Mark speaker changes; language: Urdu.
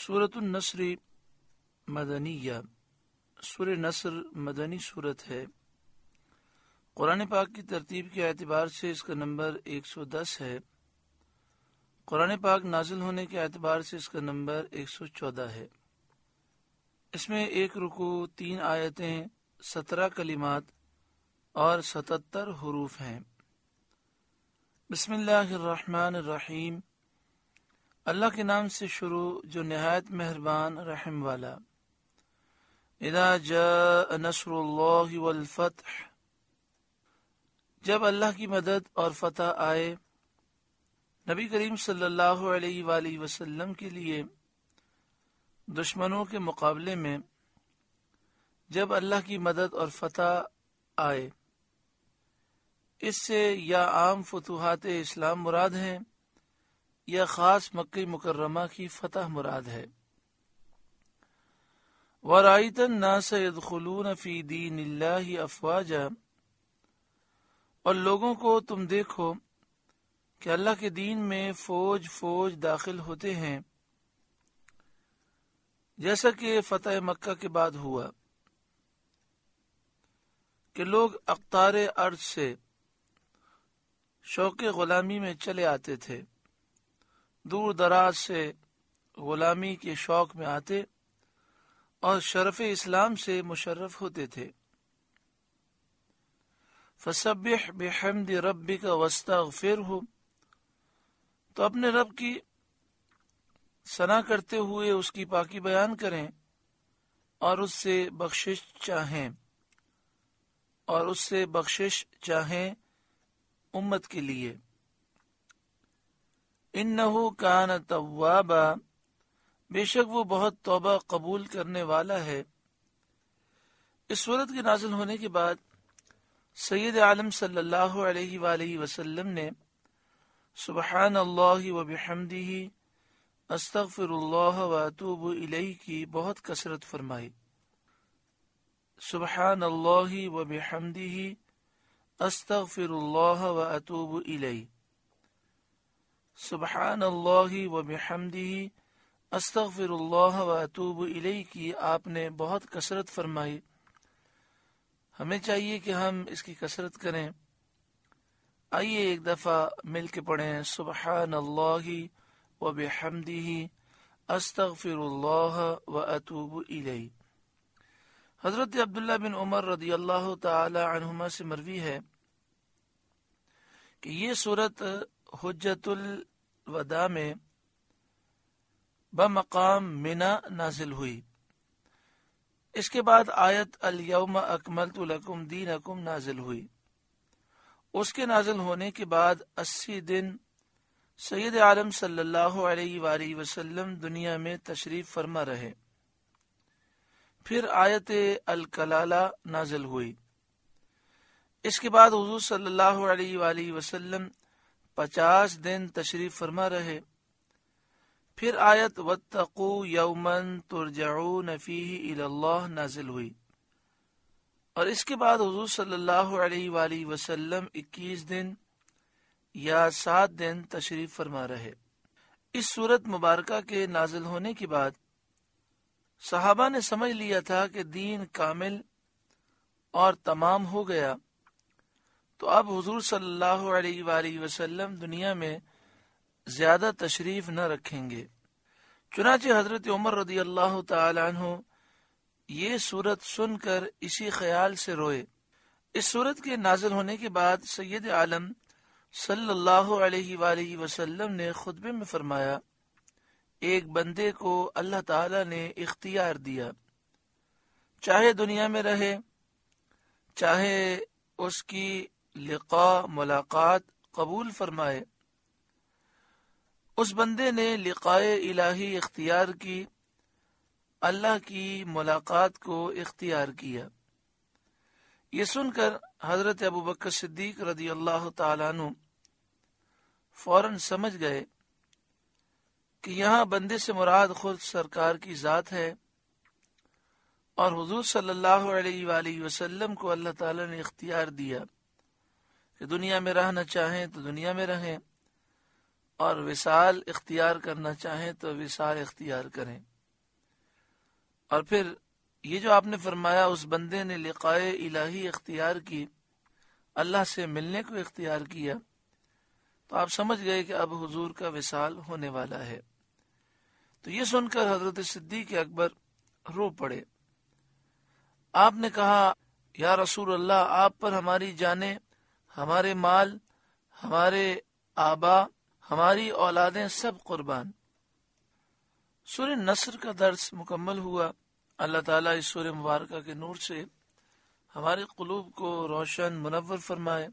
Speaker 1: صورت النصر مدنی یا سور نصر مدنی صورت ہے قرآن پاک کی ترتیب کے اعتبار سے اس کا نمبر ایک سو دس ہے قرآن پاک نازل ہونے کے اعتبار سے اس کا نمبر ایک سو چودہ ہے اس میں ایک رکو تین آیتیں سترہ کلمات اور ستتر حروف ہیں بسم اللہ الرحمن الرحیم اللہ کے نام سے شروع جو نہایت مہربان رحم والا اذا جاء نصر اللہ والفتح جب اللہ کی مدد اور فتح آئے نبی کریم صلی اللہ علیہ وآلہ وسلم کے لیے دشمنوں کے مقابلے میں جب اللہ کی مدد اور فتح آئے اس سے یا عام فتوحات اسلام مراد ہیں یا خاص مکہ مکرمہ کی فتح مراد ہے ورائت الناس یدخلون فی دین اللہ افواجا اور لوگوں کو تم دیکھو کہ اللہ کے دین میں فوج فوج داخل ہوتے ہیں جیسا کہ فتح مکہ کے بعد ہوا کہ لوگ اقتار ارض سے شوق غلامی میں چلے آتے تھے دور دراز سے غلامی کے شوق میں آتے اور شرف اسلام سے مشرف ہوتے تھے فسبح بحمد ربی کا وسطی غفیر ہو تو اپنے رب کی سنا کرتے ہوئے اس کی پاکی بیان کریں اور اس سے بخشش چاہیں اور اس سے بخشش چاہیں امت کے لیے ان کان کا بے شک وہ بہت توبہ قبول کرنے والا ہے اس صورت کے نازل ہونے کے بعد سید عالم صلی اللہ علیہ وآلہ وسلم نے سبحان اللہ و بحمدی اللہ و اتوب علیہ کی بہت کثرت فرمائی سبحان اللہ و بحمدی استغفر اللہ و اطوب الیہ سبحان اللہ و بحمدی استغفر اللہ و اطوب علیہ کی آپ نے بہت کثرت فرمائی ہمیں چاہیے کہ ہم اس کی کثرت کریں آئیے ایک دفعہ مل کے پڑھیں سبحان اللہ و بحمدی استغفر اللہ و اطوب علیہ حضرت عبداللہ بن عمر رضی اللہ تعالی عنہما سے مروی ہے کہ یہ صورت حجت الوداع میں بمقام منا نازل ہوئی اس کے بعد آیت الیوم اکملت لکم دین اکم نازل ہوئی اس کے نازل ہونے کے بعد اسی دن سید عالم صلی اللہ علیہ وآلہ وسلم دنیا میں تشریف فرما رہے پھر آیت الکلالہ نازل ہوئی اس کے بعد حضور صلی اللہ علیہ وآلہ وسلم پچاس دن تشریف فرما رہے پھر آیت وتقو یومن ترج نفی اللہ نازل ہوئی اور اس کے بعد حضور صلی اللہ علیہ وآلہ وسلم اکیس دن یا سات دن تشریف فرما رہے اس صورت مبارکہ کے نازل ہونے کے بعد صحابہ نے سمجھ لیا تھا کہ دین کامل اور تمام ہو گیا تو اب حضور صلی اللہ علیہ وآلہ وسلم دنیا میں زیادہ تشریف نہ رکھیں گے چنانچہ حضرت عمر رضی اللہ عنہ یہ صورت سن کر اسی خیال سے روئے اس صورت کے نازل ہونے کے بعد سید عالم صلی اللہ علیہ وآلہ وسلم نے خطبے میں فرمایا ایک بندے کو اللہ تعالی نے اختیار دیا چاہے دنیا میں رہے چاہے اس کی ملاقات قبول فرمائے اس بندے نے لقائے الہی اختیار کی اللہ کی ملاقات کو اختیار کیا یہ سن کر حضرت ابو بکر صدیق رضی اللہ تعالیٰ عنہ فوراً سمجھ گئے کہ یہاں بندے سے مراد خود سرکار کی ذات ہے اور حضور صلی اللہ علیہ وآلہ وسلم کو اللہ تعالیٰ نے اختیار دیا کہ دنیا میں رہنا چاہیں تو دنیا میں رہیں اور وصال اختیار کرنا چاہیں تو وصال اختیار کریں اور پھر یہ جو آپ نے فرمایا اس بندے نے لقائے الہی اختیار کی اللہ سے ملنے کو اختیار کیا تو آپ سمجھ گئے کہ اب حضور کا وصال ہونے والا ہے تو یہ سن کر حضرت صدیق اکبر رو پڑے آپ نے کہا یا رسول اللہ آپ پر ہماری جانیں ہمارے مال ہمارے آبا ہماری اولادیں سب قربان سور نصر کا درس مکمل ہوا اللہ تعالیٰ اس سور مبارکہ کے نور سے ہمارے قلوب کو روشن منور فرمائے